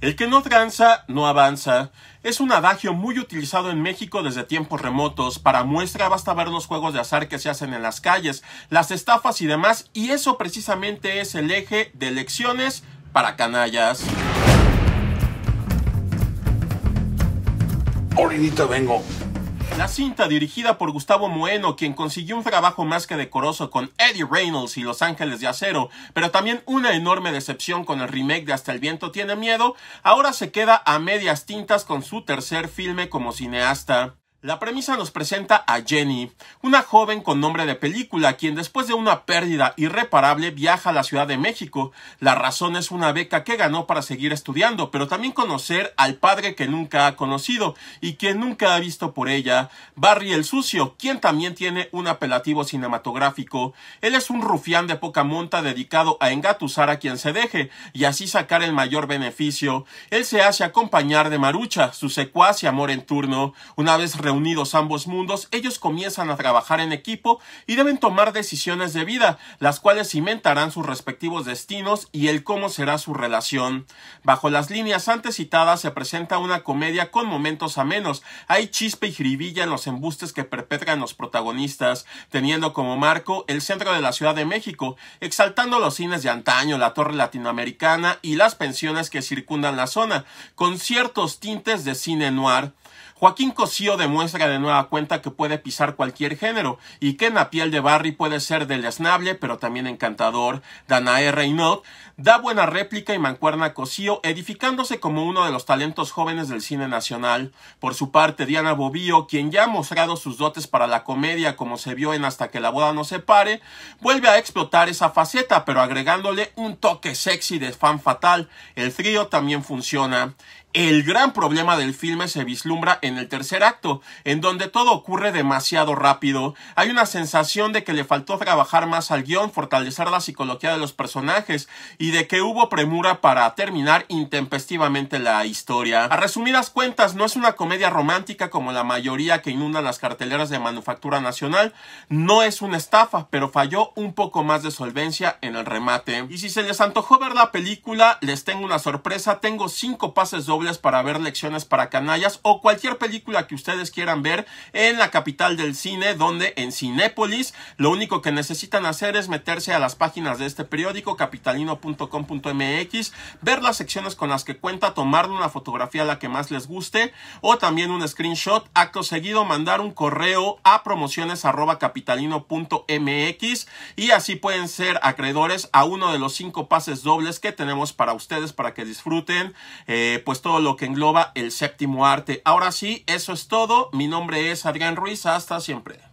El que no tranza, no avanza. Es un adagio muy utilizado en México desde tiempos remotos. Para muestra basta ver los juegos de azar que se hacen en las calles, las estafas y demás, y eso precisamente es el eje de lecciones para canallas. Ahorita vengo. La cinta, dirigida por Gustavo Moeno, quien consiguió un trabajo más que decoroso con Eddie Reynolds y Los Ángeles de Acero, pero también una enorme decepción con el remake de Hasta el Viento Tiene Miedo, ahora se queda a medias tintas con su tercer filme como cineasta. La premisa nos presenta a Jenny, una joven con nombre de película, quien después de una pérdida irreparable viaja a la Ciudad de México. La razón es una beca que ganó para seguir estudiando, pero también conocer al padre que nunca ha conocido y que nunca ha visto por ella, Barry el Sucio, quien también tiene un apelativo cinematográfico. Él es un rufián de poca monta dedicado a engatusar a quien se deje y así sacar el mayor beneficio. Él se hace acompañar de Marucha, su secuaz y amor en turno. Una vez Unidos ambos mundos, ellos comienzan a trabajar en equipo y deben tomar decisiones de vida, las cuales cimentarán sus respectivos destinos y el cómo será su relación. Bajo las líneas antes citadas se presenta una comedia con momentos amenos, hay chispa y jiribilla en los embustes que perpetran los protagonistas, teniendo como marco el centro de la Ciudad de México, exaltando los cines de antaño, la torre latinoamericana y las pensiones que circundan la zona, con ciertos tintes de cine noir. Joaquín Cosío demuestra de nueva cuenta que puede pisar cualquier género y que en la piel de Barry puede ser deleznable pero también encantador. Danae Reynaud da buena réplica y mancuerna a Cosío, edificándose como uno de los talentos jóvenes del cine nacional. Por su parte, Diana Bobío, quien ya ha mostrado sus dotes para la comedia como se vio en Hasta que la boda no se pare, vuelve a explotar esa faceta pero agregándole un toque sexy de fan fatal. El frío también funciona. El gran problema del filme se vislumbra en el tercer acto, en donde todo ocurre demasiado rápido. Hay una sensación de que le faltó trabajar más al guión, fortalecer la psicología de los personajes y de que hubo premura para terminar intempestivamente la historia. A resumidas cuentas, no es una comedia romántica como la mayoría que inundan las carteleras de manufactura nacional, no es una estafa, pero falló un poco más de solvencia en el remate. Y si se les antojó ver la película, les tengo una sorpresa, tengo cinco pases dobles para ver lecciones para canallas o cualquier película que ustedes quieran ver en la capital del cine, donde en Cinépolis lo único que necesitan hacer es meterse a las páginas de este periódico, capitalino.com.mx, ver las secciones con las que cuenta, tomar una fotografía la que más les guste o también un screenshot, ha conseguido mandar un correo a promociones arroba y así pueden ser acreedores a uno de los cinco pases dobles que tenemos para ustedes para que disfruten eh, pues lo que engloba el séptimo arte. Ahora sí, eso es todo. Mi nombre es Adrián Ruiz. Hasta siempre.